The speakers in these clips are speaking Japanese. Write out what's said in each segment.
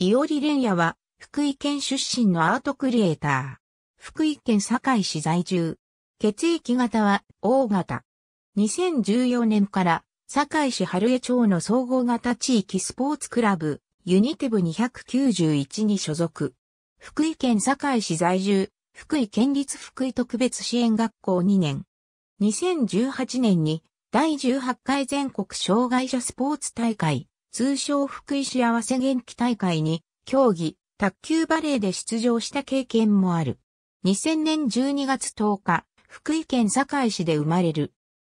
伊織蓮也は、福井県出身のアートクリエイター。福井県堺市在住。血液型は、O 型。2014年から、堺市春江町の総合型地域スポーツクラブ、ユニティブ291に所属。福井県堺市在住、福井県立福井特別支援学校2年。2018年に、第18回全国障害者スポーツ大会、通称福井幸せ元気大会に、競技、卓球バレーで出場した経験もある。2000年12月10日、福井県堺市で生まれる。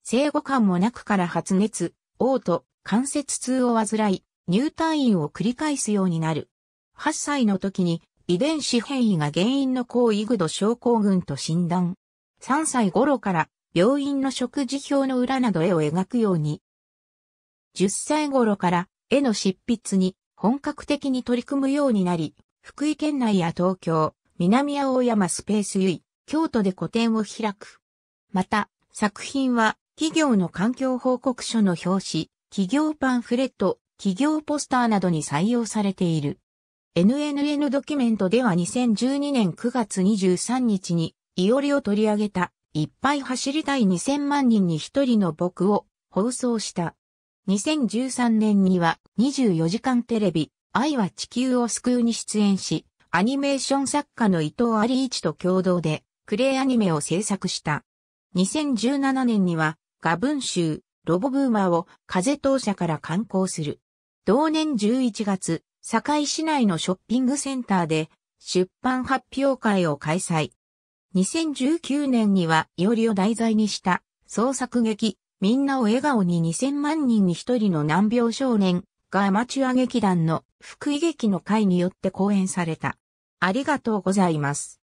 生後間もなくから発熱、嘔吐、関節痛を患い、入退院を繰り返すようになる。8歳の時に遺伝子変異が原因の抗イグド症候群と診断。3歳頃から病院の食事表の裏など絵を描くように。10歳頃から絵の執筆に本格的に取り組むようになり、福井県内や東京、南青山スペースゆい、京都で個展を開く。また、作品は企業の環境報告書の表紙、企業パンフレット、企業ポスターなどに採用されている。NNN ドキュメントでは2012年9月23日に、いおりを取り上げた、いっぱい走りたい2000万人に一人の僕を放送した。2013年には24時間テレビ、愛は地球を救うに出演し、アニメーション作家の伊藤有一と共同で、クレイアニメを制作した。2017年には、画文集、ロボブーマーを風当社から刊行する。同年11月、堺市内のショッピングセンターで出版発表会を開催。2019年には、よりを題材にした創作劇、みんなを笑顔に2000万人に1人の難病少年がアマチュア劇団の福井劇の会によって講演された。ありがとうございます。